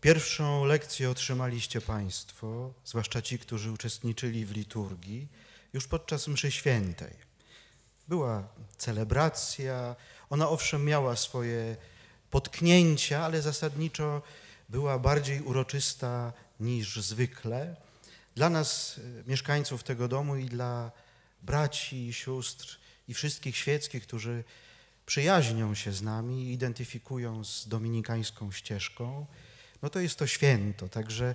Pierwszą lekcję otrzymaliście Państwo, zwłaszcza ci, którzy uczestniczyli w liturgii, już podczas Mszy Świętej. Była celebracja, ona owszem miała swoje potknięcia, ale zasadniczo była bardziej uroczysta niż zwykle. Dla nas, e, mieszkańców tego domu i dla braci i sióstr i wszystkich świeckich, którzy przyjaźnią się z nami, identyfikują z dominikańską ścieżką, no to jest to święto. Także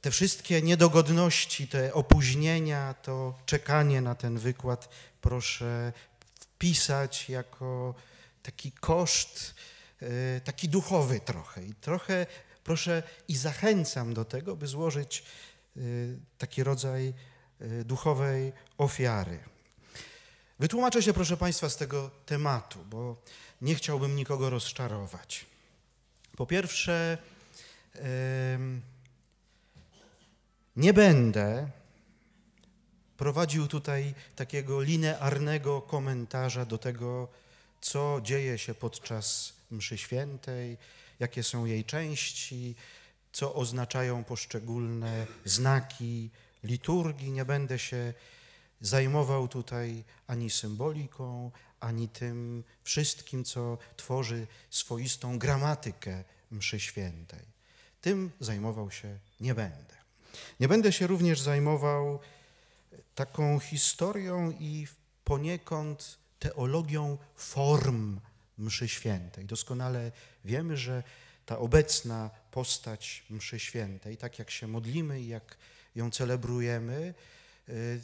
te wszystkie niedogodności, te opóźnienia, to czekanie na ten wykład proszę wpisać jako taki koszt, e, taki duchowy trochę. I trochę proszę i zachęcam do tego, by złożyć e, taki rodzaj e, duchowej ofiary. Wytłumaczę się, proszę Państwa, z tego tematu, bo nie chciałbym nikogo rozczarować. Po pierwsze, nie będę prowadził tutaj takiego linearnego komentarza do tego, co dzieje się podczas mszy świętej, jakie są jej części, co oznaczają poszczególne znaki liturgii. Nie będę się zajmował tutaj ani symboliką, ani tym wszystkim, co tworzy swoistą gramatykę mszy świętej. Tym zajmował się nie będę. Nie będę się również zajmował taką historią i poniekąd teologią form mszy świętej. Doskonale wiemy, że ta obecna postać mszy świętej, tak jak się modlimy i jak ją celebrujemy, y,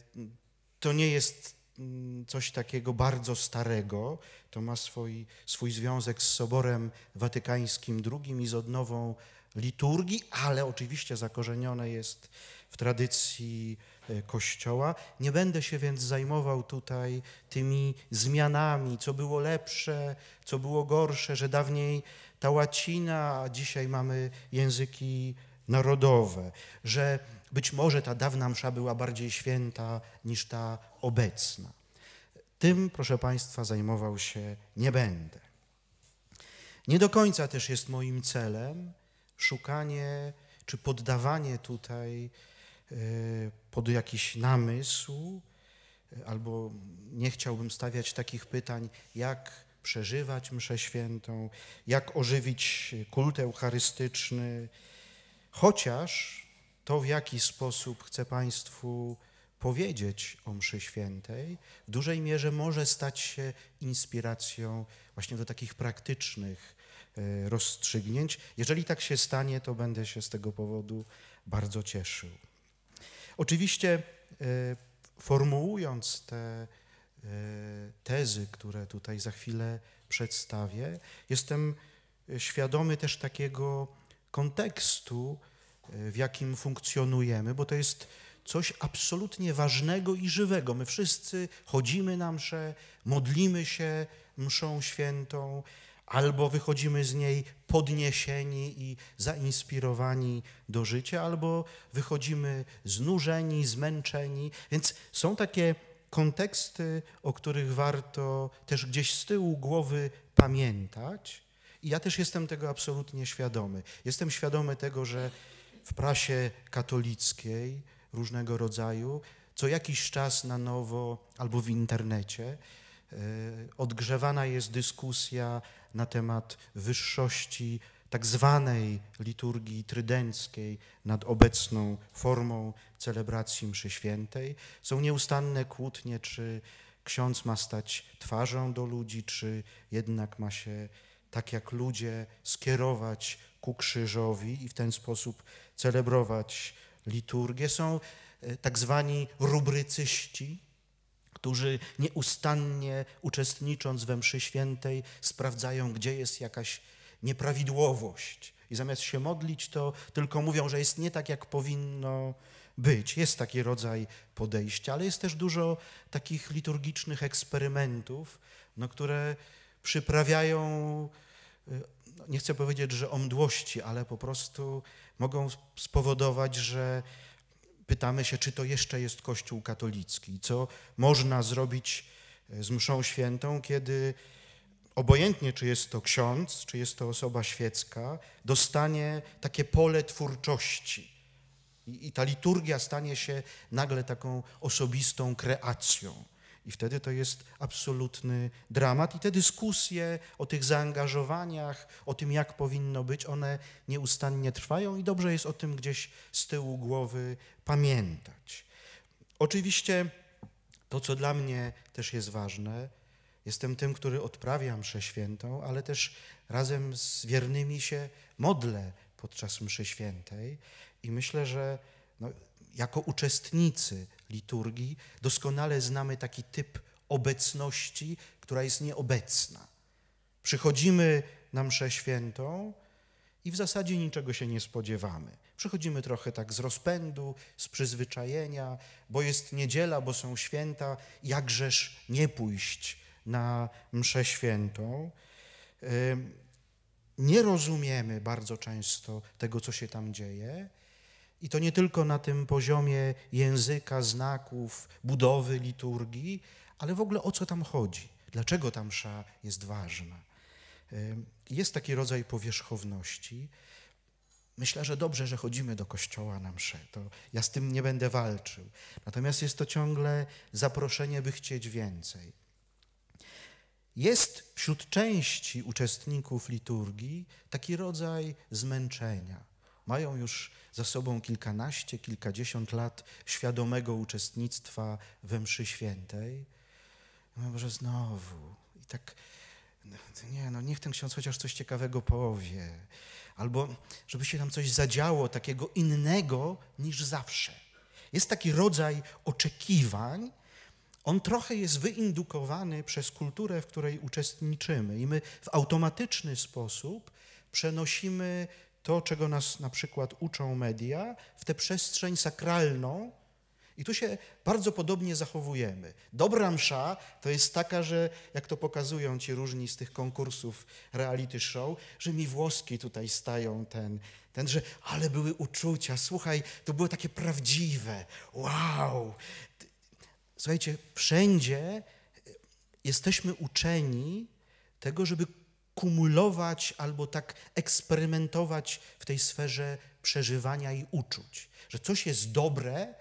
to nie jest mm, coś takiego bardzo starego. To ma swój, swój związek z Soborem Watykańskim II i z odnową liturgii, ale oczywiście zakorzenione jest w tradycji e, Kościoła. Nie będę się więc zajmował tutaj tymi zmianami, co było lepsze, co było gorsze, że dawniej ta łacina, a dzisiaj mamy języki narodowe, że być może ta dawna msza była bardziej święta niż ta obecna. Tym, proszę Państwa, zajmował się nie będę. Nie do końca też jest moim celem, szukanie czy poddawanie tutaj e, pod jakiś namysł, e, albo nie chciałbym stawiać takich pytań, jak przeżywać mszę świętą, jak ożywić kult eucharystyczny, chociaż to, w jaki sposób chcę Państwu powiedzieć o mszy świętej, w dużej mierze może stać się inspiracją właśnie do takich praktycznych E, rozstrzygnięć. Jeżeli tak się stanie, to będę się z tego powodu bardzo cieszył. Oczywiście e, formułując te e, tezy, które tutaj za chwilę przedstawię, jestem świadomy też takiego kontekstu, w jakim funkcjonujemy, bo to jest coś absolutnie ważnego i żywego. My wszyscy chodzimy na msze, modlimy się mszą świętą, Albo wychodzimy z niej podniesieni i zainspirowani do życia, albo wychodzimy znużeni, zmęczeni. Więc są takie konteksty, o których warto też gdzieś z tyłu głowy pamiętać. I ja też jestem tego absolutnie świadomy. Jestem świadomy tego, że w prasie katolickiej różnego rodzaju co jakiś czas na nowo albo w internecie e, odgrzewana jest dyskusja na temat wyższości tak zwanej liturgii trydenckiej nad obecną formą celebracji mszy świętej. Są nieustanne kłótnie, czy ksiądz ma stać twarzą do ludzi, czy jednak ma się tak jak ludzie skierować ku krzyżowi i w ten sposób celebrować liturgię. Są e, tak zwani rubrycyści, którzy nieustannie uczestnicząc we mszy świętej sprawdzają, gdzie jest jakaś nieprawidłowość. I zamiast się modlić, to tylko mówią, że jest nie tak, jak powinno być. Jest taki rodzaj podejścia, ale jest też dużo takich liturgicznych eksperymentów, no, które przyprawiają, y, no, nie chcę powiedzieć, że omdłości, ale po prostu mogą spowodować, że pytamy się, czy to jeszcze jest Kościół katolicki, co można zrobić e, z Mszą Świętą, kiedy obojętnie, czy jest to ksiądz, czy jest to osoba świecka, dostanie takie pole twórczości. I, i ta liturgia stanie się nagle taką osobistą kreacją. I wtedy to jest absolutny dramat. I te dyskusje o tych zaangażowaniach, o tym, jak powinno być, one nieustannie trwają i dobrze jest o tym gdzieś z tyłu głowy pamiętać. Oczywiście to, co dla mnie też jest ważne, jestem tym, który odprawia mszę świętą, ale też razem z wiernymi się modlę podczas mszy świętej i myślę, że no, jako uczestnicy, liturgii, doskonale znamy taki typ obecności, która jest nieobecna. Przychodzimy na mszę świętą i w zasadzie niczego się nie spodziewamy. Przychodzimy trochę tak z rozpędu, z przyzwyczajenia, bo jest niedziela, bo są święta, jakżeż nie pójść na mszę świętą. Nie rozumiemy bardzo często tego, co się tam dzieje. I to nie tylko na tym poziomie języka, znaków, budowy liturgii, ale w ogóle o co tam chodzi, dlaczego ta msza jest ważna. Jest taki rodzaj powierzchowności. Myślę, że dobrze, że chodzimy do kościoła na mszę. To ja z tym nie będę walczył. Natomiast jest to ciągle zaproszenie, by chcieć więcej. Jest wśród części uczestników liturgii taki rodzaj zmęczenia mają już za sobą kilkanaście, kilkadziesiąt lat świadomego uczestnictwa we mszy świętej. No Boże, znowu. I tak, nie, no niech ten ksiądz chociaż coś ciekawego powie. Albo żeby się tam coś zadziało takiego innego niż zawsze. Jest taki rodzaj oczekiwań, on trochę jest wyindukowany przez kulturę, w której uczestniczymy, i my w automatyczny sposób przenosimy to, czego nas na przykład uczą media, w tę przestrzeń sakralną. I tu się bardzo podobnie zachowujemy. Dobra msza to jest taka, że jak to pokazują ci różni z tych konkursów reality show, że mi włoski tutaj stają ten, ten, że ale były uczucia, słuchaj, to było takie prawdziwe, wow. Słuchajcie, wszędzie e, jesteśmy uczeni tego, żeby kumulować albo tak eksperymentować w tej sferze przeżywania i uczuć. Że coś jest dobre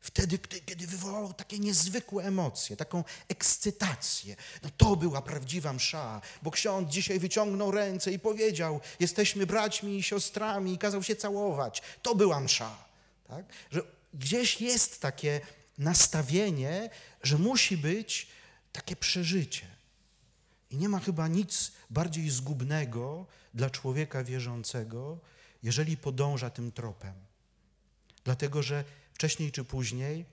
wtedy, gdy, kiedy wywołało takie niezwykłe emocje, taką ekscytację. No to była prawdziwa msza, bo ksiądz dzisiaj wyciągnął ręce i powiedział: Jesteśmy braćmi i siostrami, i kazał się całować. To była msza. Tak? Że gdzieś jest takie nastawienie, że musi być takie przeżycie. I nie ma chyba nic bardziej zgubnego dla człowieka wierzącego, jeżeli podąża tym tropem. Dlatego, że wcześniej czy później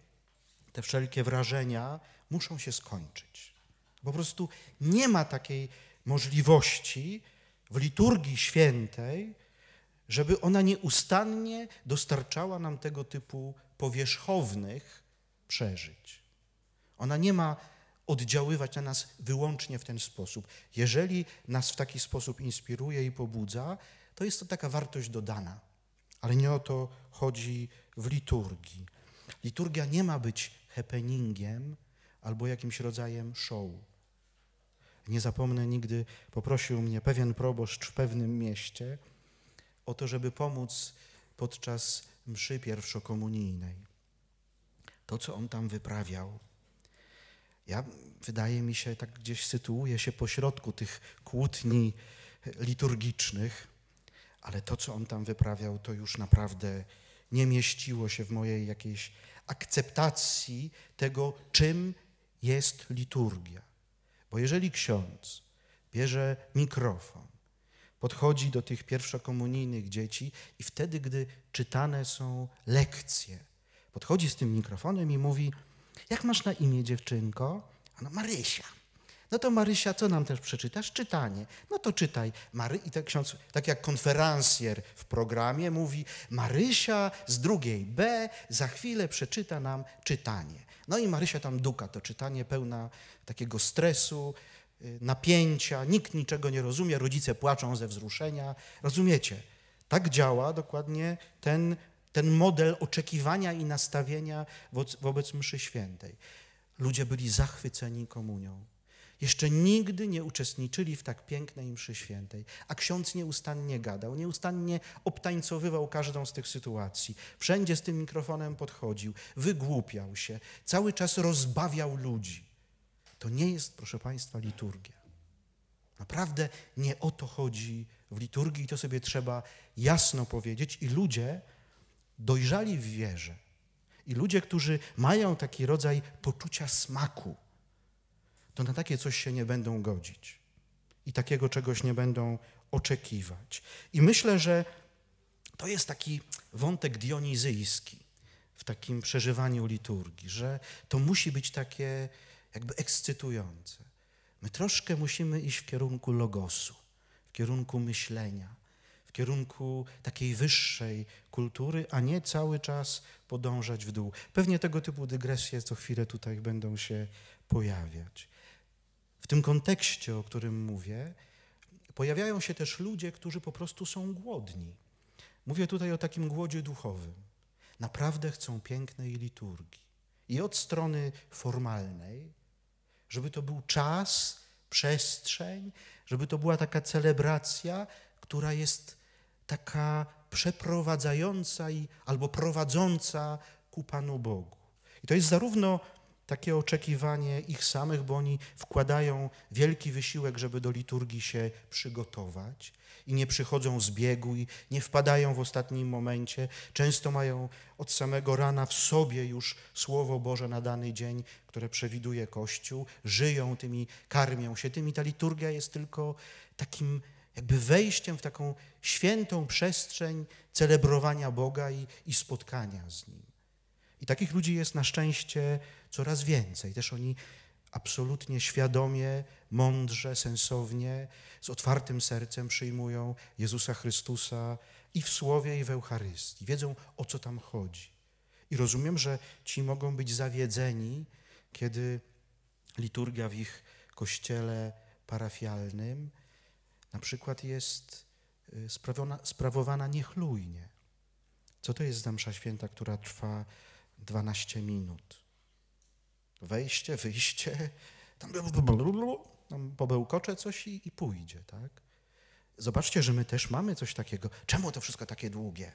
te wszelkie wrażenia muszą się skończyć. Po prostu nie ma takiej możliwości w liturgii świętej, żeby ona nieustannie dostarczała nam tego typu powierzchownych przeżyć. Ona nie ma oddziaływać na nas wyłącznie w ten sposób. Jeżeli nas w taki sposób inspiruje i pobudza, to jest to taka wartość dodana. Ale nie o to chodzi w liturgii. Liturgia nie ma być happeningiem albo jakimś rodzajem show. Nie zapomnę nigdy, poprosił mnie pewien proboszcz w pewnym mieście o to, żeby pomóc podczas mszy pierwszokomunijnej. To, co on tam wyprawiał, ja, wydaje mi się, tak gdzieś sytuuję się pośrodku tych kłótni e, liturgicznych, ale to, co on tam wyprawiał, to już naprawdę nie mieściło się w mojej jakiejś akceptacji tego, czym jest liturgia. Bo jeżeli ksiądz bierze mikrofon, podchodzi do tych pierwszokomunijnych dzieci i wtedy, gdy czytane są lekcje, podchodzi z tym mikrofonem i mówi – jak masz na imię dziewczynko? Ano Marysia. No to Marysia, co nam też przeczytasz? Czytanie. No to czytaj. Mary... I tak ksiądz, tak jak konferencjer w programie mówi, Marysia z drugiej B za chwilę przeczyta nam czytanie. No i Marysia tam duka to czytanie pełna takiego stresu, y, napięcia, nikt niczego nie rozumie, rodzice płaczą ze wzruszenia. Rozumiecie? Tak działa dokładnie ten ten model oczekiwania i nastawienia wobec Mszy Świętej. Ludzie byli zachwyceni komunią. Jeszcze nigdy nie uczestniczyli w tak pięknej mszy świętej, a ksiądz nieustannie gadał, nieustannie obtańcowywał każdą z tych sytuacji. Wszędzie z tym mikrofonem podchodził, wygłupiał się, cały czas rozbawiał ludzi. To nie jest, proszę Państwa, liturgia. Naprawdę nie o to chodzi w liturgii i to sobie trzeba jasno powiedzieć, i ludzie dojrzali w wierze i ludzie, którzy mają taki rodzaj poczucia smaku, to na takie coś się nie będą godzić i takiego czegoś nie będą oczekiwać. I myślę, że to jest taki wątek dionizyjski w takim przeżywaniu liturgii, że to musi być takie jakby ekscytujące. My troszkę musimy iść w kierunku logosu, w kierunku myślenia, w kierunku takiej wyższej kultury, a nie cały czas podążać w dół. Pewnie tego typu dygresje co chwilę tutaj będą się pojawiać. W tym kontekście, o którym mówię, pojawiają się też ludzie, którzy po prostu są głodni. Mówię tutaj o takim głodzie duchowym. Naprawdę chcą pięknej liturgii. I od strony formalnej, żeby to był czas, przestrzeń, żeby to była taka celebracja, która jest taka przeprowadzająca i, albo prowadząca ku Panu Bogu. I to jest zarówno takie oczekiwanie ich samych, bo oni wkładają wielki wysiłek, żeby do liturgii się przygotować i nie przychodzą z biegu i nie wpadają w ostatnim momencie. Często mają od samego rana w sobie już Słowo Boże na dany dzień, które przewiduje Kościół, żyją tymi, karmią się tymi. Ta liturgia jest tylko takim jakby wejściem w taką świętą przestrzeń celebrowania Boga i, i spotkania z Nim. I takich ludzi jest na szczęście coraz więcej. Też oni absolutnie świadomie, mądrze, sensownie, z otwartym sercem przyjmują Jezusa Chrystusa i w Słowie, i w Eucharystii. Wiedzą, o co tam chodzi. I rozumiem, że ci mogą być zawiedzeni, kiedy liturgia w ich kościele parafialnym na przykład jest y, sprawiona, sprawowana niechlujnie. Co to jest za msza święta, która trwa 12 minut? Wejście, wyjście, tam, tam pobełkocze coś i, i pójdzie, tak? Zobaczcie, że my też mamy coś takiego. Czemu to wszystko takie długie?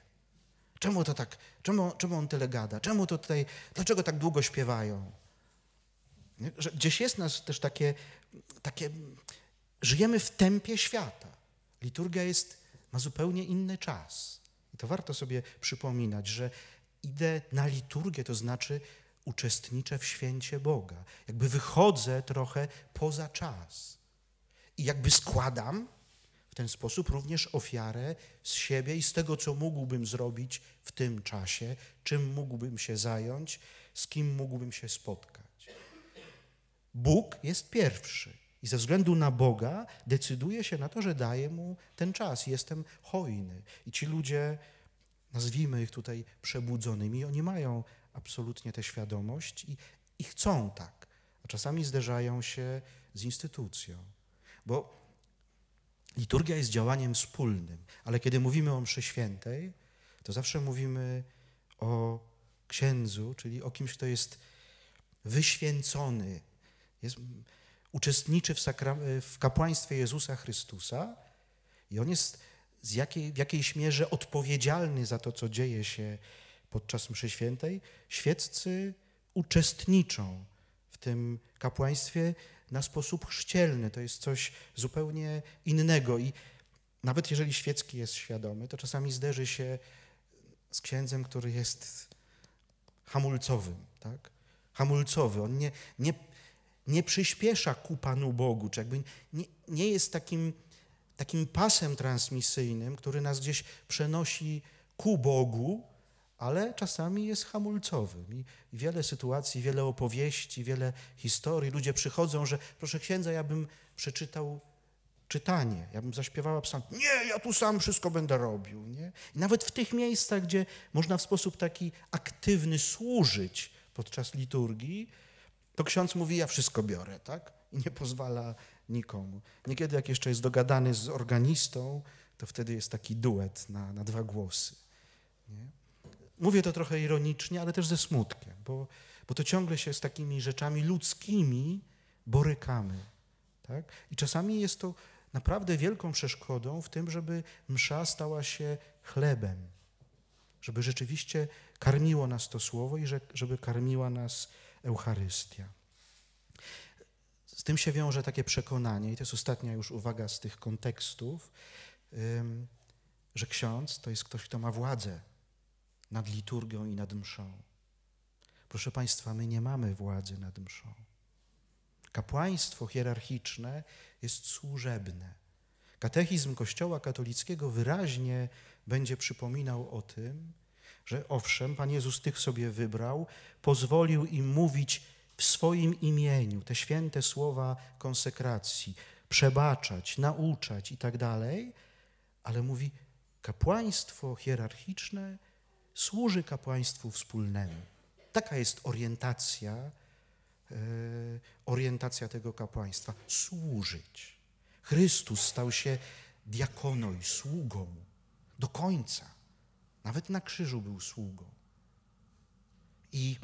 Czemu to tak, czemu, czemu on tyle gada? Czemu to tutaj, dlaczego tak długo śpiewają? Że gdzieś jest nas też takie, takie Żyjemy w tempie świata. Liturgia jest, ma zupełnie inny czas. I to warto sobie przypominać, że idę na liturgię, to znaczy uczestniczę w święcie Boga. Jakby wychodzę trochę poza czas. I jakby składam w ten sposób również ofiarę z siebie i z tego, co mógłbym zrobić w tym czasie, czym mógłbym się zająć, z kim mógłbym się spotkać. Bóg jest pierwszy. I ze względu na Boga decyduje się na to, że daje mu ten czas. Jestem hojny. I ci ludzie, nazwijmy ich tutaj przebudzonymi, oni mają absolutnie tę świadomość i, i chcą tak. A czasami zderzają się z instytucją. Bo liturgia jest działaniem wspólnym, ale kiedy mówimy o mszy świętej, to zawsze mówimy o księdzu, czyli o kimś, kto jest wyświęcony. Jest, uczestniczy w, w kapłaństwie Jezusa Chrystusa i on jest z jakiej, w jakiejś mierze odpowiedzialny za to, co dzieje się podczas mszy świętej, świeccy uczestniczą w tym kapłaństwie na sposób chrzcielny. To jest coś zupełnie innego i nawet jeżeli świecki jest świadomy, to czasami zderzy się z księdzem, który jest hamulcowym, tak? Hamulcowy. On nie, nie, nie przyspiesza ku Panu Bogu, czy jakby nie, nie jest takim, takim pasem transmisyjnym, który nas gdzieś przenosi ku Bogu, ale czasami jest hamulcowym. I wiele sytuacji, wiele opowieści, wiele historii. Ludzie przychodzą, że proszę księdza, ja bym przeczytał czytanie, ja bym zaśpiewała psalm. Nie, ja tu sam wszystko będę robił. Nie? I nawet w tych miejscach, gdzie można w sposób taki aktywny służyć podczas liturgii, to ksiądz mówi, ja wszystko biorę, tak? I nie pozwala nikomu. Niekiedy jak jeszcze jest dogadany z organistą, to wtedy jest taki duet na, na dwa głosy. Nie? Mówię to trochę ironicznie, ale też ze smutkiem, bo, bo to ciągle się z takimi rzeczami ludzkimi borykamy. Tak? I czasami jest to naprawdę wielką przeszkodą w tym, żeby msza stała się chlebem, żeby rzeczywiście karmiło nas to słowo i że, żeby karmiła nas Eucharystia. Z tym się wiąże takie przekonanie, i to jest ostatnia już uwaga z tych kontekstów, że ksiądz to jest ktoś, kto ma władzę nad liturgią i nad mszą. Proszę Państwa, my nie mamy władzy nad mszą. Kapłaństwo hierarchiczne jest służebne. Katechizm Kościoła katolickiego wyraźnie będzie przypominał o tym, że owszem, Pan Jezus tych sobie wybrał, pozwolił im mówić w swoim imieniu te święte słowa konsekracji, przebaczać, nauczać i tak dalej, ale mówi, kapłaństwo hierarchiczne służy kapłaństwu wspólnemu. Taka jest orientacja, yy, orientacja tego kapłaństwa. Służyć. Chrystus stał się diakonoj, sługą do końca. Nawet na krzyżu był sługą. I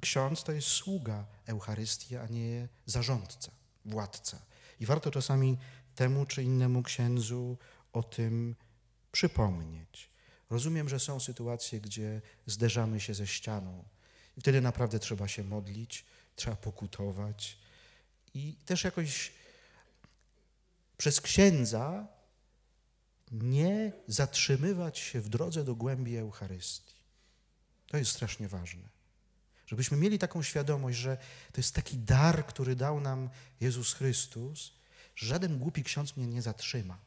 ksiądz to jest sługa Eucharystii, a nie zarządca, władca. I warto czasami temu czy innemu księdzu o tym przypomnieć. Rozumiem, że są sytuacje, gdzie zderzamy się ze ścianą. I wtedy naprawdę trzeba się modlić, trzeba pokutować. I też jakoś przez księdza nie zatrzymywać się w drodze do głębi Eucharystii. To jest strasznie ważne. Żebyśmy mieli taką świadomość, że to jest taki dar, który dał nam Jezus Chrystus, żaden głupi ksiądz mnie nie zatrzyma.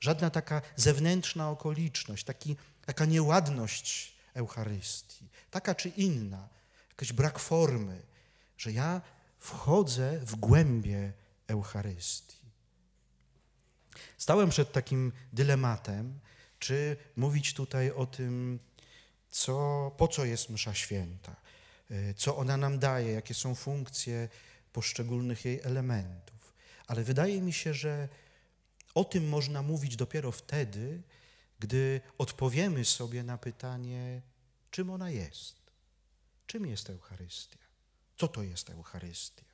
Żadna taka zewnętrzna okoliczność, taki, taka nieładność Eucharystii, taka czy inna, jakiś brak formy, że ja wchodzę w głębie Eucharystii. Stałem przed takim dylematem, czy mówić tutaj o tym, co, po co jest Msza Święta, y, co ona nam daje, jakie są funkcje poszczególnych jej elementów. Ale wydaje mi się, że o tym można mówić dopiero wtedy, gdy odpowiemy sobie na pytanie, czym ona jest. Czym jest Eucharystia? Co to jest Eucharystia?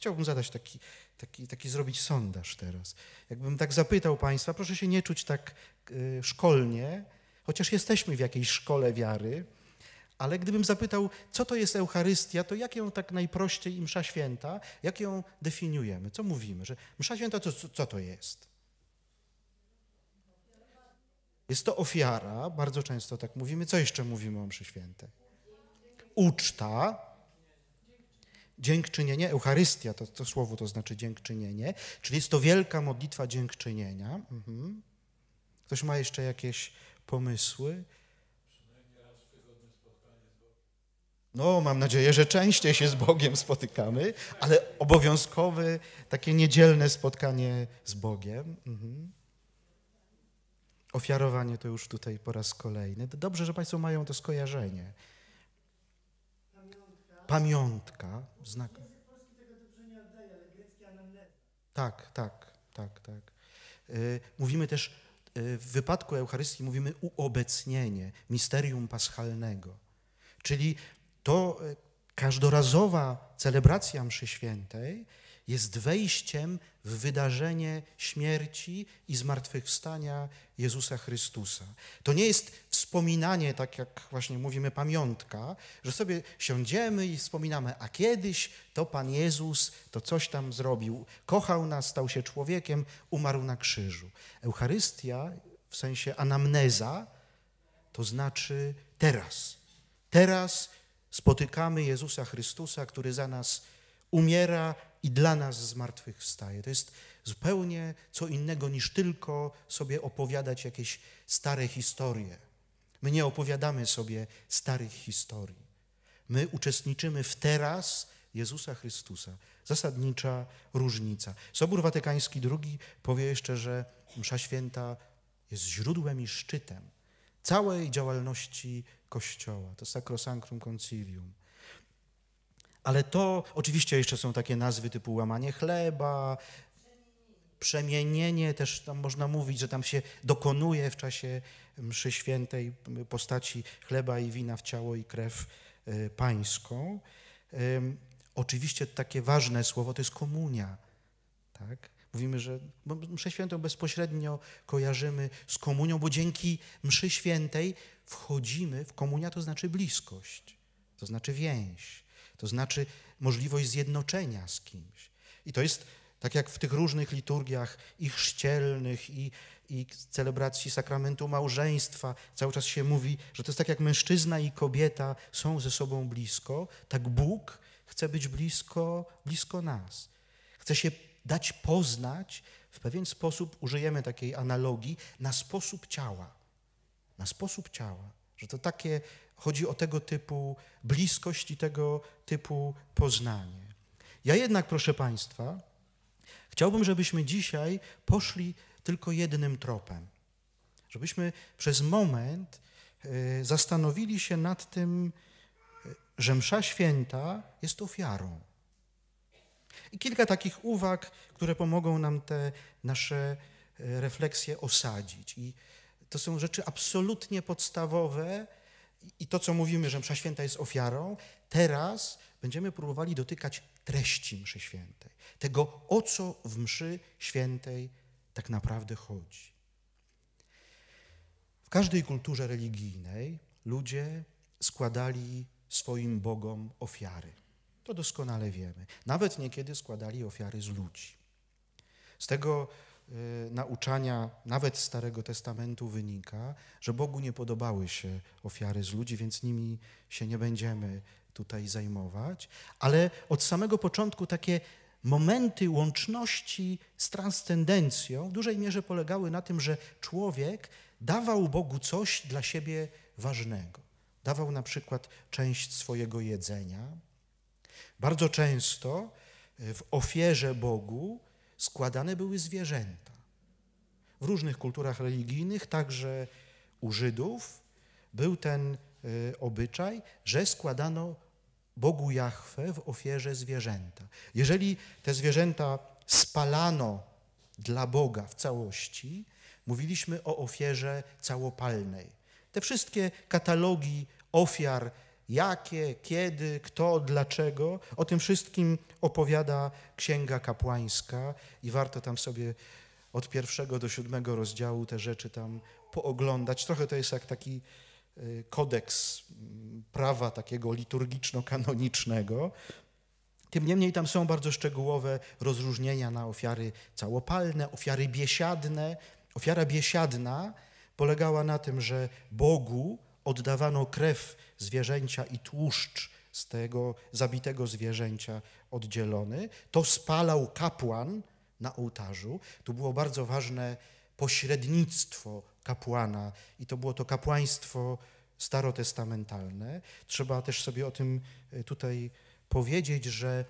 Chciałbym zadać taki, taki, taki zrobić sondaż teraz. Jakbym tak zapytał Państwa, proszę się nie czuć tak y, szkolnie, chociaż jesteśmy w jakiejś szkole wiary, ale gdybym zapytał, co to jest Eucharystia, to jak ją tak najprościej i msza święta, jak ją definiujemy, co mówimy, że msza święta to co, co to jest? Jest to ofiara, bardzo często tak mówimy. Co jeszcze mówimy o mszy świętej? Uczta, dziękczynienie, Eucharystia, to, to słowo to znaczy dziękczynienie, czyli jest to wielka modlitwa dziękczynienia. Mhm. Ktoś ma jeszcze jakieś pomysły? No, mam nadzieję, że częściej się z Bogiem spotykamy, ale obowiązkowe, takie niedzielne spotkanie z Bogiem. Mhm. Ofiarowanie to już tutaj po raz kolejny. Dobrze, że Państwo mają to skojarzenie pamiątka, znak. Tak, tak, tak, tak. Y, mówimy też, y, w wypadku Eucharystii mówimy uobecnienie, misterium paschalnego. Czyli to y, każdorazowa celebracja mszy świętej jest wejściem w wydarzenie śmierci i zmartwychwstania Jezusa Chrystusa. To nie jest wspominanie, tak jak właśnie mówimy, pamiątka, że sobie siądziemy i wspominamy, a kiedyś to Pan Jezus to coś tam zrobił, kochał nas, stał się człowiekiem, umarł na krzyżu. Eucharystia w sensie anamneza to znaczy teraz. Teraz spotykamy Jezusa Chrystusa, który za nas umiera, i dla nas zmartwychwstaje. To jest zupełnie co innego niż tylko sobie opowiadać jakieś stare historie. My nie opowiadamy sobie starych historii. My uczestniczymy w teraz Jezusa Chrystusa. Zasadnicza różnica. Sobór Watykański II powie jeszcze, że Msza Święta jest źródłem i szczytem całej działalności Kościoła. To sacrosanctum concilium. Ale to oczywiście jeszcze są takie nazwy typu łamanie chleba, przemienienie, też tam można mówić, że tam się dokonuje w czasie mszy świętej postaci chleba i wina w ciało i krew y, pańską. Oczywiście takie ważne słowo to jest komunia. Tak? Mówimy, że mszę świętą bezpośrednio kojarzymy z komunią, bo dzięki mszy świętej wchodzimy w komunia, to znaczy bliskość, to znaczy więź to znaczy możliwość zjednoczenia z kimś. I to jest tak jak w tych różnych liturgiach i chrzcielnych, i, i celebracji sakramentu małżeństwa, cały czas się mówi, że to jest tak jak mężczyzna i kobieta są ze sobą blisko, tak Bóg chce być blisko, blisko nas. Chce się dać poznać w pewien sposób, użyjemy takiej analogii, na sposób ciała. Na sposób ciała. Że to takie Chodzi o tego typu bliskość i tego typu poznanie. Ja jednak, proszę Państwa, chciałbym, żebyśmy dzisiaj poszli tylko jednym tropem. Żebyśmy przez moment e, zastanowili się nad tym, e, że Msza Święta jest ofiarą. I kilka takich uwag, które pomogą nam te nasze e, refleksje osadzić. I to są rzeczy absolutnie podstawowe, i to, co mówimy, że msza święta jest ofiarą, teraz będziemy próbowali dotykać treści mszy świętej, tego, o co w mszy świętej tak naprawdę chodzi. W każdej kulturze religijnej ludzie składali swoim bogom ofiary. To doskonale wiemy. Nawet niekiedy składali ofiary z ludzi. Z tego Y, nauczania, nawet Starego Testamentu, wynika, że Bogu nie podobały się ofiary z ludzi, więc nimi się nie będziemy tutaj zajmować. Ale od samego początku takie momenty łączności z transcendencją w dużej mierze polegały na tym, że człowiek dawał Bogu coś dla siebie ważnego. Dawał na przykład część swojego jedzenia. Bardzo często y, w ofierze Bogu składane były zwierzęta. W różnych kulturach religijnych, także u Żydów, był ten e, obyczaj, że składano Bogu Jahwe w ofierze zwierzęta. Jeżeli te zwierzęta spalano dla Boga w całości, mówiliśmy o ofierze całopalnej. Te wszystkie katalogi ofiar Jakie, kiedy, kto, dlaczego. O tym wszystkim opowiada Księga Kapłańska i warto tam sobie od pierwszego do siódmego rozdziału te rzeczy tam pooglądać. Trochę to jest jak taki y, kodeks mm, prawa takiego liturgiczno-kanonicznego. Tym niemniej tam są bardzo szczegółowe rozróżnienia na ofiary całopalne, ofiary biesiadne. Ofiara biesiadna polegała na tym, że Bogu Oddawano krew zwierzęcia i tłuszcz z tego zabitego zwierzęcia oddzielony. To spalał kapłan na ołtarzu. Tu było bardzo ważne pośrednictwo kapłana i to było to kapłaństwo starotestamentalne. Trzeba też sobie o tym e, tutaj powiedzieć, że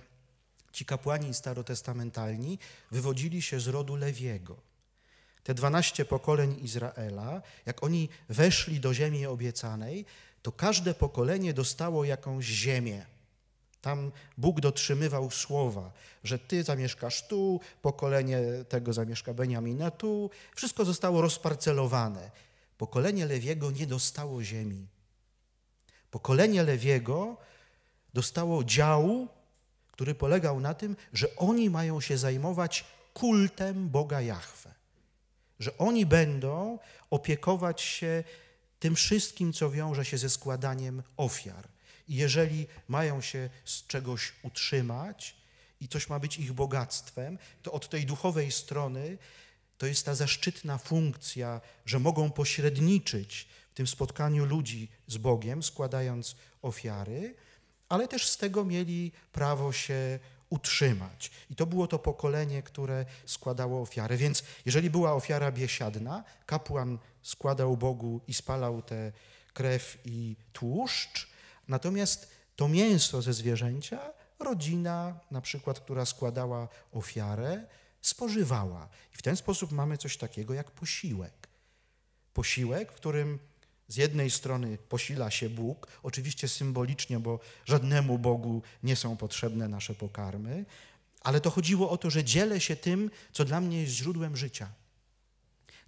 ci kapłani starotestamentalni wywodzili się z rodu Lewiego te 12 pokoleń Izraela, jak oni weszli do ziemi obiecanej, to każde pokolenie dostało jakąś ziemię. Tam Bóg dotrzymywał słowa, że ty zamieszkasz tu, pokolenie tego zamieszka Beniamina tu. Wszystko zostało rozparcelowane. Pokolenie Lewiego nie dostało ziemi. Pokolenie Lewiego dostało działu, który polegał na tym, że oni mają się zajmować kultem Boga Jahwe że oni będą opiekować się tym wszystkim, co wiąże się ze składaniem ofiar. I jeżeli mają się z czegoś utrzymać i coś ma być ich bogactwem, to od tej duchowej strony to jest ta zaszczytna funkcja, że mogą pośredniczyć w tym spotkaniu ludzi z Bogiem, składając ofiary, ale też z tego mieli prawo się utrzymać. I to było to pokolenie, które składało ofiarę. Więc jeżeli była ofiara biesiadna, kapłan składał Bogu i spalał tę krew i tłuszcz, natomiast to mięso ze zwierzęcia rodzina, na przykład, która składała ofiarę, spożywała. I w ten sposób mamy coś takiego jak posiłek. Posiłek, w którym z jednej strony posila się Bóg, oczywiście symbolicznie, bo żadnemu Bogu nie są potrzebne nasze pokarmy, ale to chodziło o to, że dzielę się tym, co dla mnie jest źródłem życia.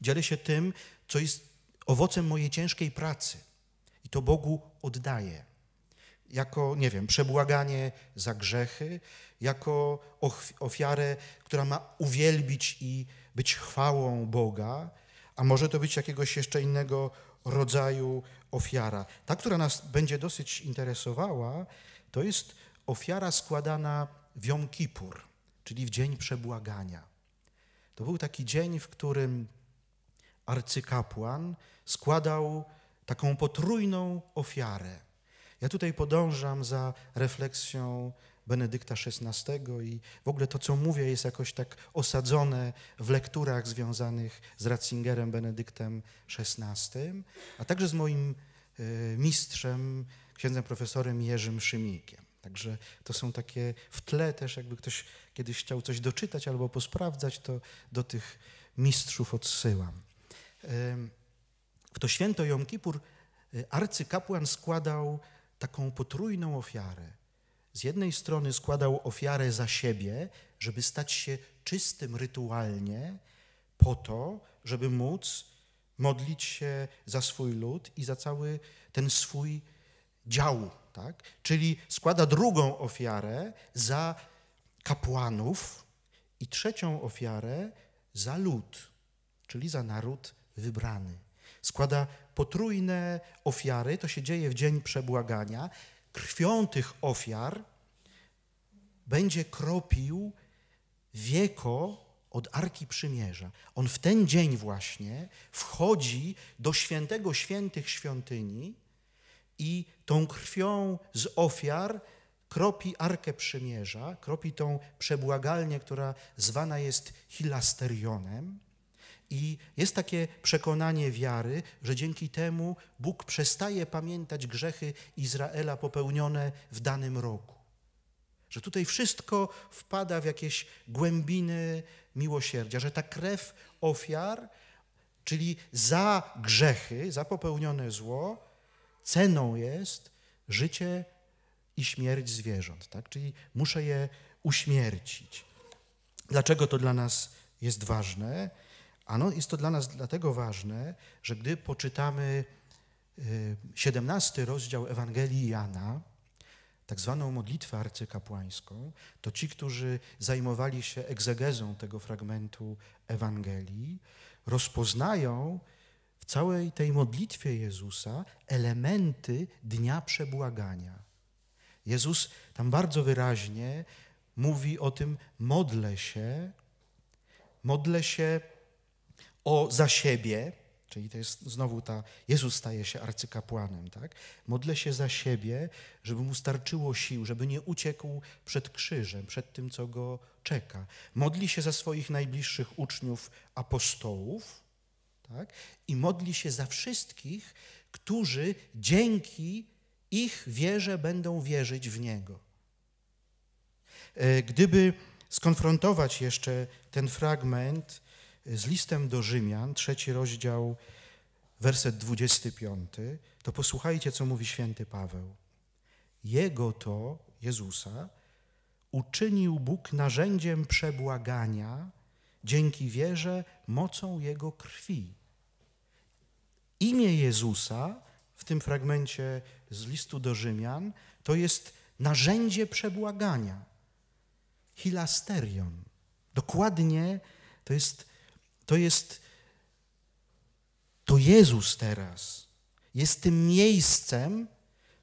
Dzielę się tym, co jest owocem mojej ciężkiej pracy i to Bogu oddaję. Jako, nie wiem, przebłaganie za grzechy, jako ofiarę, która ma uwielbić i być chwałą Boga, a może to być jakiegoś jeszcze innego rodzaju ofiara. Ta, która nas będzie dosyć interesowała, to jest ofiara składana w Jom Kippur, czyli w Dzień Przebłagania. To był taki dzień, w którym arcykapłan składał taką potrójną ofiarę. Ja tutaj podążam za refleksją Benedykta XVI i w ogóle to, co mówię, jest jakoś tak osadzone w lekturach związanych z Ratzingerem Benedyktem XVI, a także z moim e, mistrzem, księdzem profesorem Jerzym Szymikiem. Także to są takie w tle też, jakby ktoś kiedyś chciał coś doczytać albo posprawdzać, to do tych mistrzów odsyłam. W to święto Jom Kippur e, arcykapłan składał taką potrójną ofiarę. Z jednej strony składał ofiarę za siebie, żeby stać się czystym rytualnie, po to, żeby móc modlić się za swój lud i za cały ten swój dział. Tak? Czyli składa drugą ofiarę za kapłanów i trzecią ofiarę za lud, czyli za naród wybrany. Składa potrójne ofiary, to się dzieje w dzień przebłagania, krwią tych ofiar będzie kropił wieko od Arki Przymierza. On w ten dzień właśnie wchodzi do świętego świętych świątyni i tą krwią z ofiar kropi Arkę Przymierza, kropi tą przebłagalnię, która zwana jest hilasterionem. I jest takie przekonanie wiary, że dzięki temu Bóg przestaje pamiętać grzechy Izraela popełnione w danym roku. Że tutaj wszystko wpada w jakieś głębiny miłosierdzia, że ta krew ofiar, czyli za grzechy, za popełnione zło, ceną jest życie i śmierć zwierząt. Tak? Czyli muszę je uśmiercić. Dlaczego to dla nas jest ważne? Ano jest to dla nas dlatego ważne, że gdy poczytamy 17 y, rozdział Ewangelii Jana, tak zwaną modlitwę arcykapłańską, to ci, którzy zajmowali się egzegezą tego fragmentu Ewangelii, rozpoznają w całej tej modlitwie Jezusa elementy dnia przebłagania. Jezus tam bardzo wyraźnie mówi o tym: modlę się, modlę się o za siebie, czyli to jest znowu ta, Jezus staje się arcykapłanem, tak? Modlę się za siebie, żeby mu starczyło sił, żeby nie uciekł przed krzyżem, przed tym, co go czeka. Modli się za swoich najbliższych uczniów apostołów, tak? I modli się za wszystkich, którzy dzięki ich wierze będą wierzyć w Niego. E, gdyby skonfrontować jeszcze ten fragment z listem do Rzymian, trzeci rozdział, werset 25, to posłuchajcie, co mówi święty Paweł. Jego to, Jezusa, uczynił Bóg narzędziem przebłagania dzięki wierze mocą Jego krwi. Imię Jezusa w tym fragmencie z listu do Rzymian to jest narzędzie przebłagania. Hilasterion. Dokładnie to jest to jest to Jezus teraz jest tym miejscem,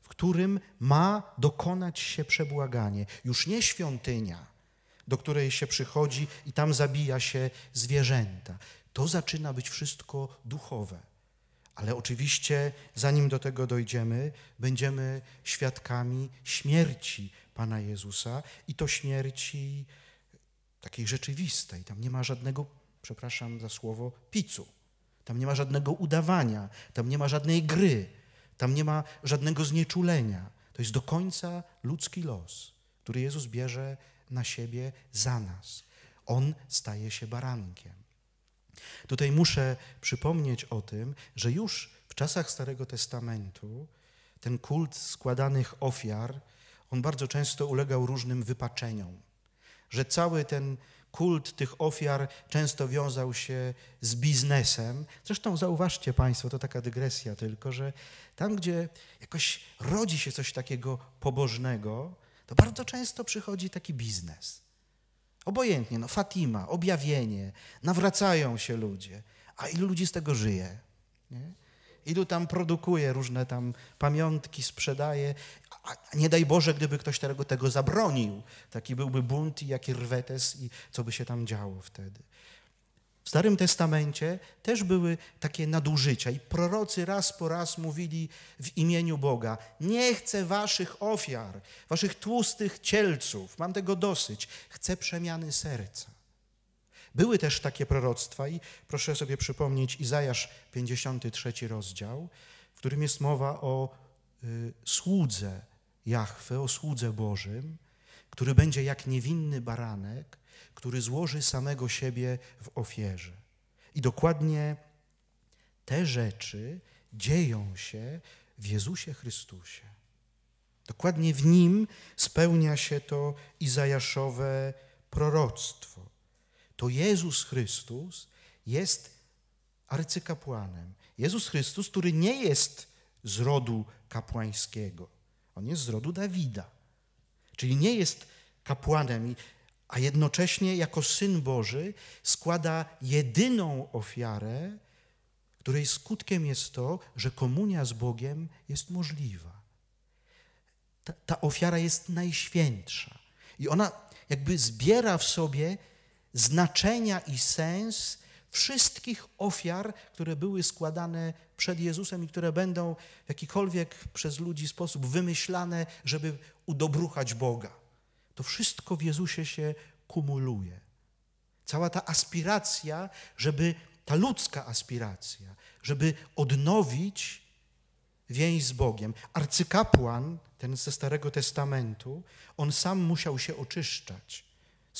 w którym ma dokonać się przebłaganie. Już nie świątynia, do której się przychodzi i tam zabija się zwierzęta. To zaczyna być wszystko duchowe. Ale oczywiście, zanim do tego dojdziemy, będziemy świadkami śmierci Pana Jezusa i to śmierci takiej rzeczywistej. Tam nie ma żadnego przepraszam za słowo, picu. Tam nie ma żadnego udawania, tam nie ma żadnej gry, tam nie ma żadnego znieczulenia. To jest do końca ludzki los, który Jezus bierze na siebie za nas. On staje się barankiem. Tutaj muszę przypomnieć o tym, że już w czasach Starego Testamentu ten kult składanych ofiar, on bardzo często ulegał różnym wypaczeniom. Że cały ten Kult tych ofiar często wiązał się z biznesem. Zresztą zauważcie Państwo, to taka dygresja tylko, że tam, gdzie jakoś rodzi się coś takiego pobożnego, to bardzo często przychodzi taki biznes. Obojętnie, no Fatima, objawienie, nawracają się ludzie. A ilu ludzi z tego żyje? Nie? Ilu tam produkuje różne tam pamiątki, sprzedaje. A nie daj Boże, gdyby ktoś tego, tego zabronił. Taki byłby bunt i jaki rwetes i co by się tam działo wtedy. W Starym Testamencie też były takie nadużycia i prorocy raz po raz mówili w imieniu Boga: Nie chcę waszych ofiar, waszych tłustych cielców, mam tego dosyć, chcę przemiany serca. Były też takie proroctwa i proszę sobie przypomnieć Izajasz 53 rozdział, w którym jest mowa o y, słudze Jahwe, o słudze Bożym, który będzie jak niewinny baranek, który złoży samego siebie w ofierze. I dokładnie te rzeczy dzieją się w Jezusie Chrystusie. Dokładnie w Nim spełnia się to Izajaszowe proroctwo to Jezus Chrystus jest arcykapłanem. Jezus Chrystus, który nie jest z rodu kapłańskiego. On jest z rodu Dawida. Czyli nie jest kapłanem, a jednocześnie jako syn Boży składa jedyną ofiarę, której skutkiem jest to, że komunia z Bogiem jest możliwa. Ta, ta ofiara jest najświętsza i ona jakby zbiera w sobie znaczenia i sens wszystkich ofiar, które były składane przed Jezusem i które będą w jakikolwiek przez ludzi sposób wymyślane, żeby udobruchać Boga. To wszystko w Jezusie się kumuluje. Cała ta aspiracja, żeby ta ludzka aspiracja, żeby odnowić więź z Bogiem. Arcykapłan, ten ze Starego Testamentu, on sam musiał się oczyszczać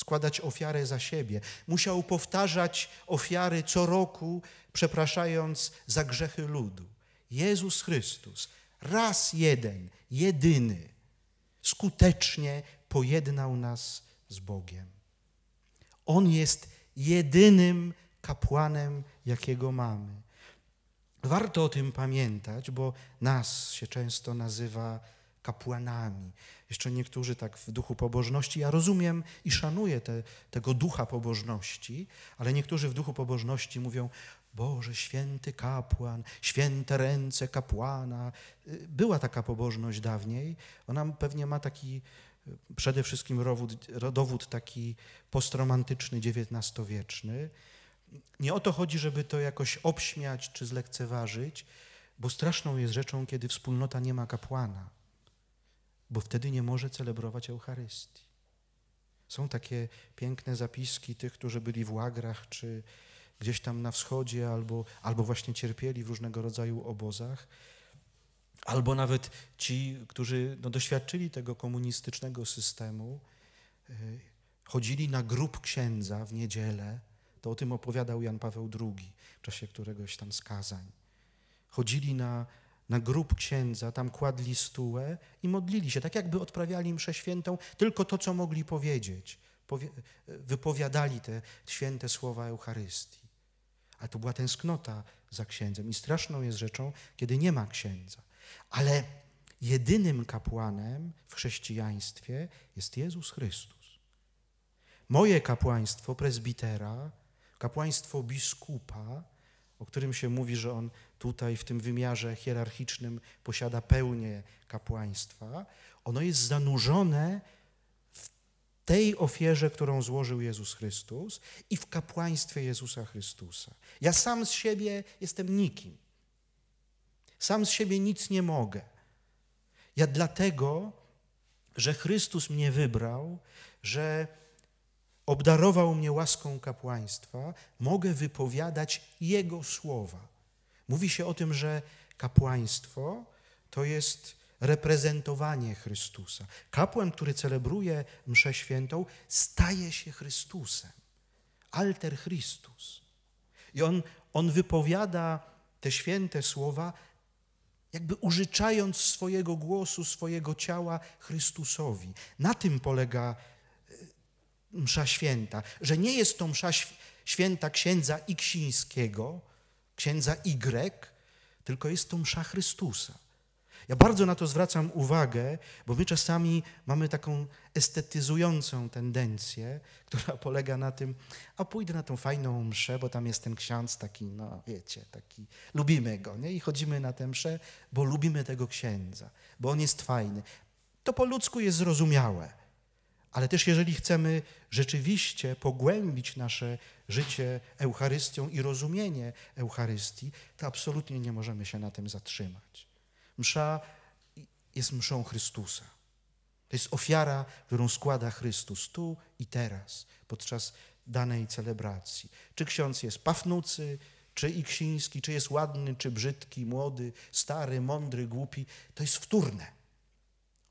składać ofiarę za siebie. Musiał powtarzać ofiary co roku, przepraszając za grzechy ludu. Jezus Chrystus, raz jeden, jedyny, skutecznie pojednał nas z Bogiem. On jest jedynym kapłanem, jakiego mamy. Warto o tym pamiętać, bo nas się często nazywa kapłanami. Jeszcze niektórzy tak w duchu pobożności. Ja rozumiem i szanuję te, tego ducha pobożności, ale niektórzy w duchu pobożności mówią: Boże, święty kapłan, święte ręce kapłana. Y, była taka pobożność dawniej. Ona pewnie ma taki y, przede wszystkim dowód, dowód taki postromantyczny, XIX-wieczny. Nie o to chodzi, żeby to jakoś obśmiać czy zlekceważyć, bo straszną jest rzeczą, kiedy wspólnota nie ma kapłana bo wtedy nie może celebrować Eucharystii. Są takie piękne zapiski tych, którzy byli w łagrach, czy gdzieś tam na wschodzie, albo, albo właśnie cierpieli w różnego rodzaju obozach, albo nawet ci, którzy no, doświadczyli tego komunistycznego systemu, y, chodzili na grób księdza w niedzielę, to o tym opowiadał Jan Paweł II w czasie któregoś tam skazań. Chodzili na na grób księdza, tam kładli stułę i modlili się, tak jakby odprawiali mszę świętą, tylko to, co mogli powiedzieć. wypowiadali te święte słowa Eucharystii. A to była tęsknota za księdzem i straszną jest rzeczą, kiedy nie ma księdza. Ale jedynym kapłanem w chrześcijaństwie jest Jezus Chrystus. Moje kapłaństwo prezbitera, kapłaństwo biskupa, o którym się mówi, że on tutaj w tym wymiarze hierarchicznym posiada pełnię kapłaństwa, ono jest zanurzone w tej ofierze, którą złożył Jezus Chrystus i w kapłaństwie Jezusa Chrystusa. Ja sam z siebie jestem nikim. Sam z siebie nic nie mogę. Ja dlatego, że Chrystus mnie wybrał, że obdarował mnie łaską kapłaństwa, mogę wypowiadać Jego słowa. Mówi się o tym, że kapłaństwo to jest reprezentowanie Chrystusa. Kapłan, który celebruje mszę świętą, staje się Chrystusem. Alter Chrystus. I on, on wypowiada te święte słowa, jakby użyczając swojego głosu, swojego ciała Chrystusowi. Na tym polega msza święta, że nie jest to msza święta księdza Iksińskiego, księdza Y, tylko jest to msza Chrystusa. Ja bardzo na to zwracam uwagę, bo my czasami mamy taką estetyzującą tendencję, która polega na tym, a pójdę na tą fajną mszę, bo tam jest ten ksiądz taki, no wiecie, taki, lubimy go, nie? I chodzimy na tę mszę, bo lubimy tego księdza, bo on jest fajny. To po ludzku jest zrozumiałe, ale też jeżeli chcemy rzeczywiście pogłębić nasze życie Eucharystią i rozumienie Eucharystii, to absolutnie nie możemy się na tym zatrzymać. Msza jest mszą Chrystusa. To jest ofiara, którą składa Chrystus tu i teraz, podczas danej celebracji. Czy ksiądz jest pafnucy, czy iksiński, czy jest ładny, czy brzydki, młody, stary, mądry, głupi, to jest wtórne.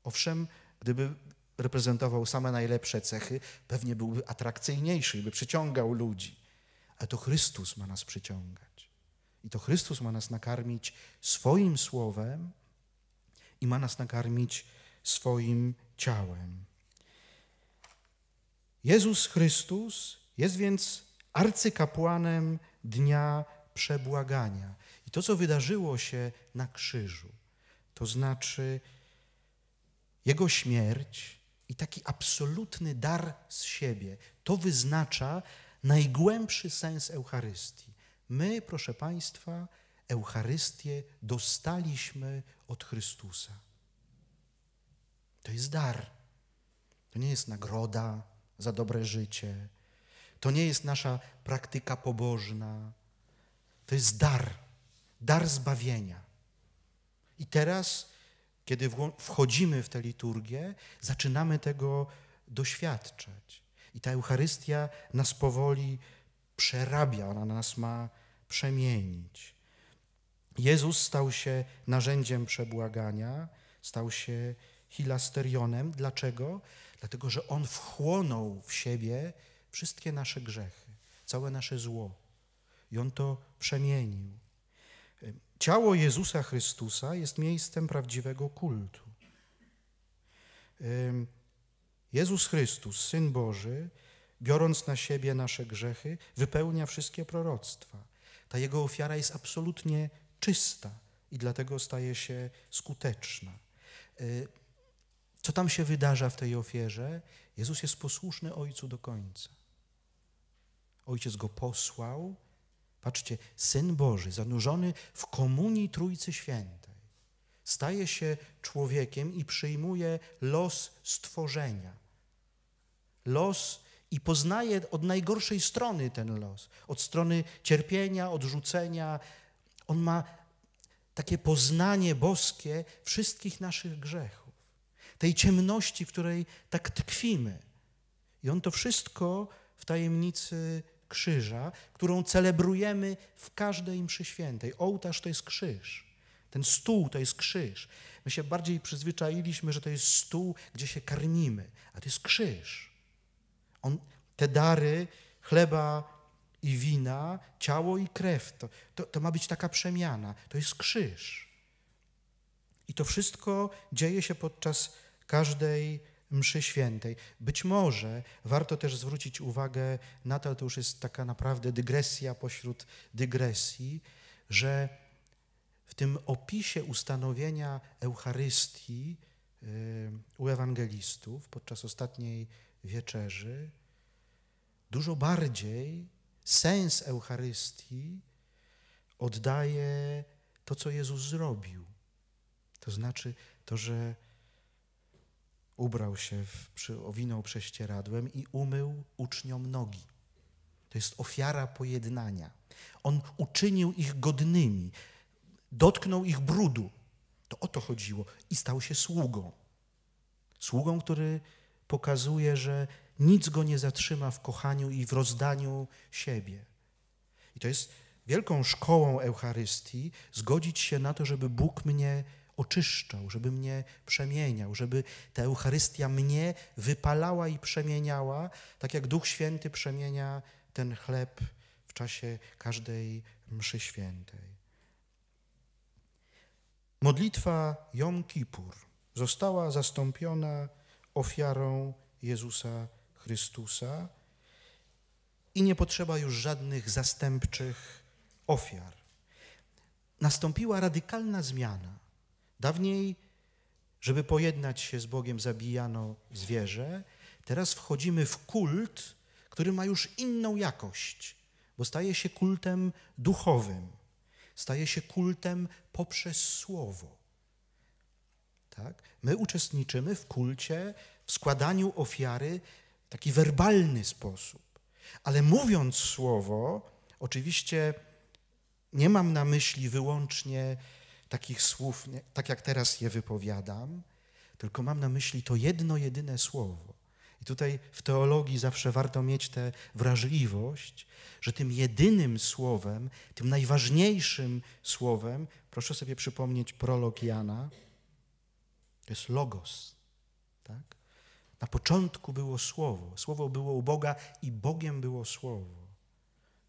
Owszem, gdyby reprezentował same najlepsze cechy, pewnie byłby atrakcyjniejszy i by przyciągał ludzi. Ale to Chrystus ma nas przyciągać. I to Chrystus ma nas nakarmić swoim słowem i ma nas nakarmić swoim ciałem. Jezus Chrystus jest więc arcykapłanem dnia przebłagania. I to, co wydarzyło się na krzyżu, to znaczy Jego śmierć, i taki absolutny dar z siebie. To wyznacza najgłębszy sens Eucharystii. My, proszę Państwa, Eucharystię dostaliśmy od Chrystusa. To jest dar. To nie jest nagroda za dobre życie. To nie jest nasza praktyka pobożna. To jest dar, dar zbawienia. I teraz kiedy wchodzimy w tę liturgię, zaczynamy tego doświadczać. I ta Eucharystia nas powoli przerabia, ona nas ma przemienić. Jezus stał się narzędziem przebłagania, stał się hilasterionem. Dlaczego? Dlatego, że On wchłonął w siebie wszystkie nasze grzechy, całe nasze zło. I On to przemienił. Ciało Jezusa Chrystusa jest miejscem prawdziwego kultu. Jezus Chrystus, Syn Boży, biorąc na siebie nasze grzechy, wypełnia wszystkie proroctwa. Ta jego ofiara jest absolutnie czysta i dlatego staje się skuteczna. Y, co tam się wydarza w tej ofierze? Jezus jest posłuszny Ojcu do końca. Ojciec go posłał, Patrzcie, Syn Boży, zanurzony w komunii Trójcy Świętej, staje się człowiekiem i przyjmuje los stworzenia. Los i poznaje od najgorszej strony ten los, od strony cierpienia, odrzucenia. On ma takie poznanie boskie wszystkich naszych grzechów, tej ciemności, w której tak tkwimy. I on to wszystko w tajemnicy krzyża, którą celebrujemy w każdej mszy świętej. Ołtarz to jest krzyż. Ten stół to jest krzyż. My się bardziej przyzwyczailiśmy, że to jest stół, gdzie się karmimy, a to jest krzyż. On, te dary chleba i wina, ciało i krew, to, to, to ma być taka przemiana. To jest krzyż. I to wszystko dzieje się podczas każdej mszy świętej. Być może warto też zwrócić uwagę na to, ale to już jest taka naprawdę dygresja pośród dygresji, że w tym opisie ustanowienia Eucharystii y, u ewangelistów podczas ostatniej wieczerzy, dużo bardziej sens Eucharystii oddaje to, co Jezus zrobił. To znaczy to, że ubrał się, w, przy, owinął prześcieradłem i umył uczniom nogi. To jest ofiara pojednania. On uczynił ich godnymi, dotknął ich brudu. To o to chodziło i stał się sługą. Sługą, który pokazuje, że nic go nie zatrzyma w kochaniu i w rozdaniu siebie. I to jest wielką szkołą Eucharystii zgodzić się na to, żeby Bóg mnie oczyszczał, żeby mnie przemieniał, żeby ta Eucharystia mnie wypalała i przemieniała, tak jak Duch Święty przemienia ten chleb w czasie każdej mszy świętej. Modlitwa Jom Kippur została zastąpiona ofiarą Jezusa Chrystusa i nie potrzeba już żadnych zastępczych ofiar. Nastąpiła radykalna zmiana Dawniej, żeby pojednać się z Bogiem, zabijano zwierzę. Teraz wchodzimy w kult, który ma już inną jakość, bo staje się kultem duchowym, staje się kultem poprzez słowo. Tak? My uczestniczymy w kulcie, w składaniu ofiary w taki werbalny sposób. Ale mówiąc słowo, oczywiście nie mam na myśli wyłącznie takich słów, tak jak teraz je wypowiadam, tylko mam na myśli to jedno, jedyne słowo. I tutaj w teologii zawsze warto mieć tę wrażliwość, że tym jedynym słowem, tym najważniejszym słowem, proszę sobie przypomnieć prolog Jana, to jest logos. Tak? Na początku było słowo, słowo było u Boga i Bogiem było słowo.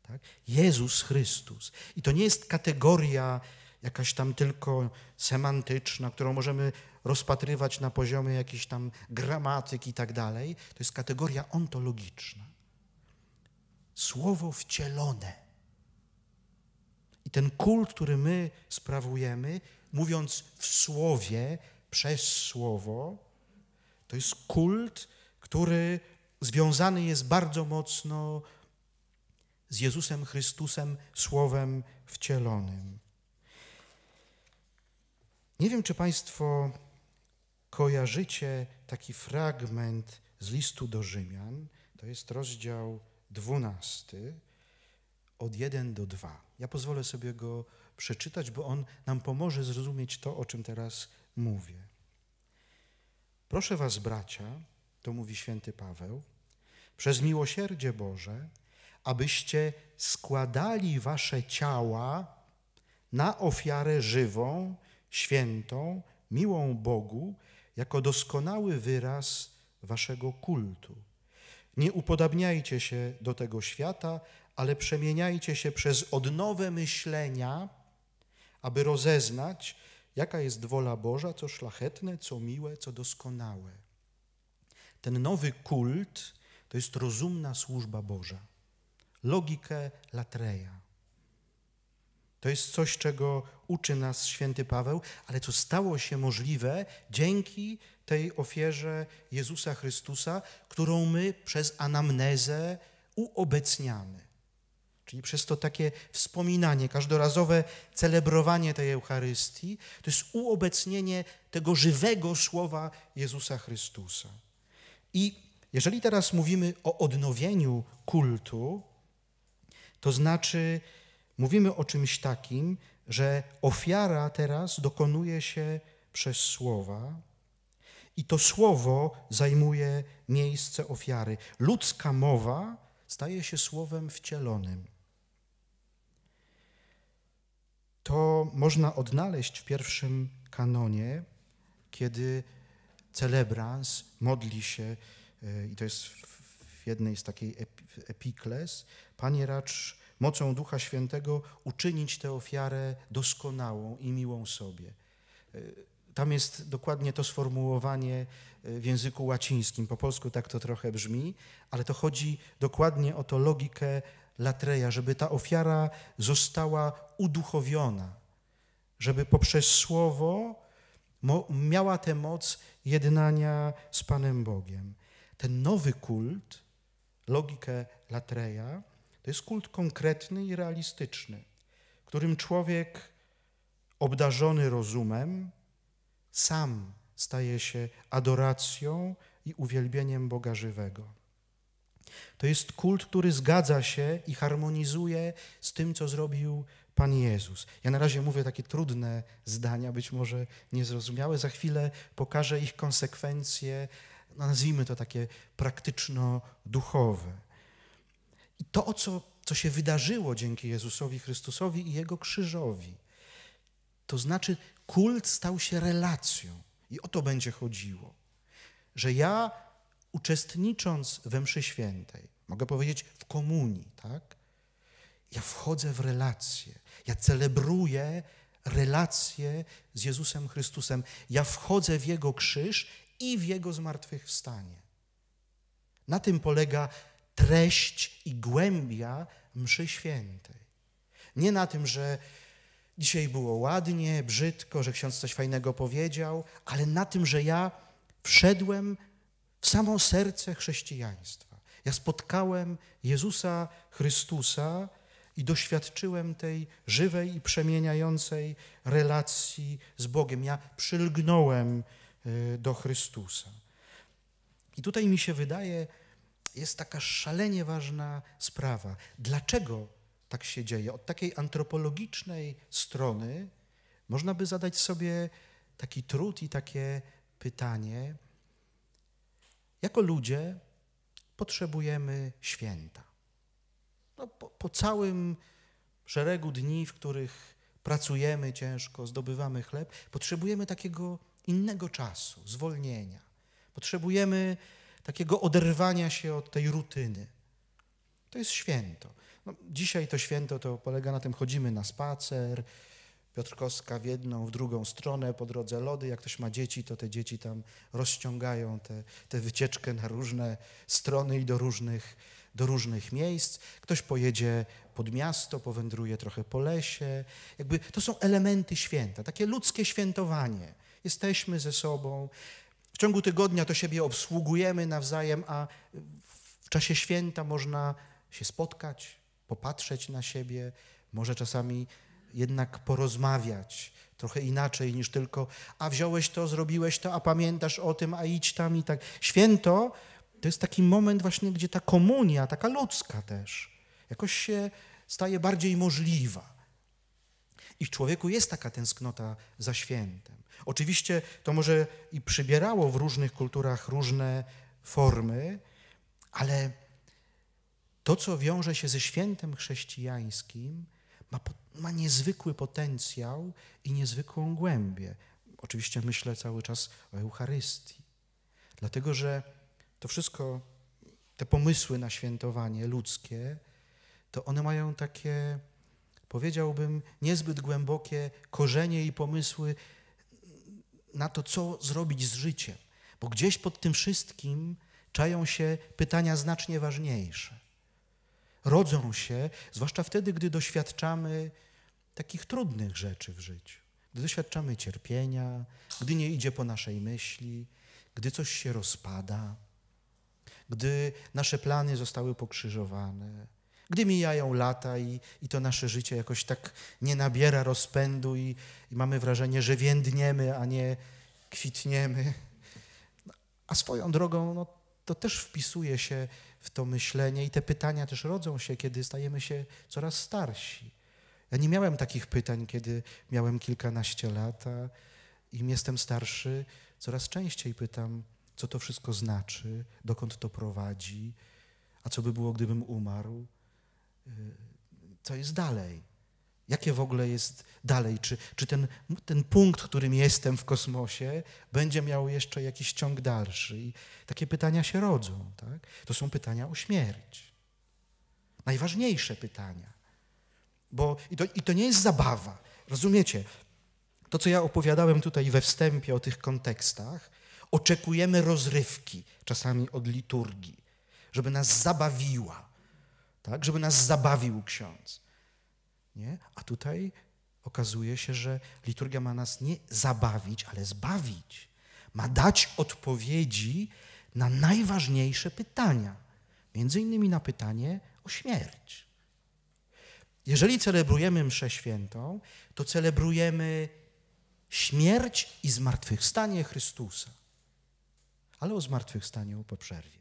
Tak? Jezus Chrystus. I to nie jest kategoria jakaś tam tylko semantyczna, którą możemy rozpatrywać na poziomie jakiejś tam gramatyki i tak dalej. To jest kategoria ontologiczna. Słowo wcielone. I ten kult, który my sprawujemy, mówiąc w słowie, przez słowo, to jest kult, który związany jest bardzo mocno z Jezusem Chrystusem, słowem wcielonym. Nie wiem, czy Państwo kojarzycie taki fragment z listu do Rzymian, to jest rozdział 12, od 1 do 2. Ja pozwolę sobie go przeczytać, bo on nam pomoże zrozumieć to, o czym teraz mówię. Proszę Was, bracia, to mówi święty Paweł, przez miłosierdzie Boże, abyście składali Wasze ciała na ofiarę żywą, świętą, miłą Bogu, jako doskonały wyraz waszego kultu. Nie upodabniajcie się do tego świata, ale przemieniajcie się przez odnowę myślenia, aby rozeznać, jaka jest wola Boża, co szlachetne, co miłe, co doskonałe. Ten nowy kult to jest rozumna służba Boża. Logikę Latreja. To jest coś, czego uczy nas święty Paweł, ale co stało się możliwe dzięki tej ofierze Jezusa Chrystusa, którą my przez anamnezę uobecniamy. Czyli przez to takie wspominanie, każdorazowe celebrowanie tej Eucharystii, to jest uobecnienie tego żywego słowa Jezusa Chrystusa. I jeżeli teraz mówimy o odnowieniu kultu, to znaczy, Mówimy o czymś takim, że ofiara teraz dokonuje się przez słowa i to słowo zajmuje miejsce ofiary. Ludzka mowa staje się słowem wcielonym. To można odnaleźć w pierwszym kanonie, kiedy celebrans modli się, e, i to jest w jednej z takiej epikles, Panie racz mocą Ducha Świętego uczynić tę ofiarę doskonałą i miłą sobie. E, tam jest dokładnie to sformułowanie e, w języku łacińskim. Po polsku tak to trochę brzmi, ale to chodzi dokładnie o to logikę latreja, żeby ta ofiara została uduchowiona, żeby poprzez słowo miała tę moc jednania z Panem Bogiem. Ten nowy kult, logikę latreja, to jest kult konkretny i realistyczny, którym człowiek obdarzony rozumem sam staje się adoracją i uwielbieniem Boga żywego. To jest kult, który zgadza się i harmonizuje z tym, co zrobił Pan Jezus. Ja na razie mówię takie trudne zdania, być może niezrozumiałe. Za chwilę pokażę ich konsekwencje, no, nazwijmy to takie praktyczno-duchowe to, o co, co się wydarzyło dzięki Jezusowi Chrystusowi i Jego krzyżowi. To znaczy, kult stał się relacją. I o to będzie chodziło. Że ja, uczestnicząc we mszy świętej, mogę powiedzieć w komunii, tak? Ja wchodzę w relację. Ja celebruję relację z Jezusem Chrystusem. Ja wchodzę w Jego krzyż i w Jego zmartwychwstanie. Na tym polega treść i głębia mszy świętej. Nie na tym, że dzisiaj było ładnie, brzydko, że ksiądz coś fajnego powiedział, ale na tym, że ja wszedłem w samo serce chrześcijaństwa. Ja spotkałem Jezusa Chrystusa i doświadczyłem tej żywej i przemieniającej relacji z Bogiem. Ja przylgnąłem y, do Chrystusa. I tutaj mi się wydaje, jest taka szalenie ważna sprawa. Dlaczego tak się dzieje? Od takiej antropologicznej strony można by zadać sobie taki trud i takie pytanie. Jako ludzie potrzebujemy święta. No, po, po całym szeregu dni, w których pracujemy ciężko, zdobywamy chleb, potrzebujemy takiego innego czasu, zwolnienia. Potrzebujemy takiego oderwania się od tej rutyny. To jest święto. No, dzisiaj to święto to polega na tym, chodzimy na spacer, Piotrkowska w jedną, w drugą stronę, po drodze lody. Jak ktoś ma dzieci, to te dzieci tam rozciągają tę te, te wycieczkę na różne strony i do różnych, do różnych miejsc. Ktoś pojedzie pod miasto, powędruje trochę po lesie. Jakby to są elementy święta, takie ludzkie świętowanie. Jesteśmy ze sobą, w ciągu tygodnia to siebie obsługujemy nawzajem, a w czasie święta można się spotkać, popatrzeć na siebie, może czasami jednak porozmawiać trochę inaczej niż tylko, a wziąłeś to, zrobiłeś to, a pamiętasz o tym, a idź tam i tak. Święto to jest taki moment właśnie, gdzie ta komunia, taka ludzka też, jakoś się staje bardziej możliwa. I w człowieku jest taka tęsknota za świętem. Oczywiście to może i przybierało w różnych kulturach różne formy, ale to, co wiąże się ze świętem chrześcijańskim, ma, ma niezwykły potencjał i niezwykłą głębię. Oczywiście myślę cały czas o Eucharystii, dlatego że to wszystko, te pomysły na świętowanie ludzkie, to one mają takie powiedziałbym, niezbyt głębokie korzenie i pomysły na to, co zrobić z życiem. Bo gdzieś pod tym wszystkim czają się pytania znacznie ważniejsze. Rodzą się, zwłaszcza wtedy, gdy doświadczamy takich trudnych rzeczy w życiu, gdy doświadczamy cierpienia, gdy nie idzie po naszej myśli, gdy coś się rozpada, gdy nasze plany zostały pokrzyżowane gdy mijają lata i, i to nasze życie jakoś tak nie nabiera rozpędu i, i mamy wrażenie, że więdniemy, a nie kwitniemy. A swoją drogą no, to też wpisuje się w to myślenie i te pytania też rodzą się, kiedy stajemy się coraz starsi. Ja nie miałem takich pytań, kiedy miałem kilkanaście lat, a im jestem starszy, coraz częściej pytam, co to wszystko znaczy, dokąd to prowadzi, a co by było, gdybym umarł co jest dalej. Jakie w ogóle jest dalej? Czy, czy ten, ten punkt, którym jestem w kosmosie, będzie miał jeszcze jakiś ciąg dalszy? I takie pytania się rodzą. Tak? To są pytania o śmierć. Najważniejsze pytania. Bo, i, to, I to nie jest zabawa. Rozumiecie? To, co ja opowiadałem tutaj we wstępie o tych kontekstach, oczekujemy rozrywki, czasami od liturgii, żeby nas zabawiła tak? żeby nas zabawił ksiądz. Nie? A tutaj okazuje się, że liturgia ma nas nie zabawić, ale zbawić. Ma dać odpowiedzi na najważniejsze pytania, między innymi na pytanie o śmierć. Jeżeli celebrujemy mszę świętą, to celebrujemy śmierć i zmartwychwstanie Chrystusa, ale o zmartwychwstaniu po przerwie.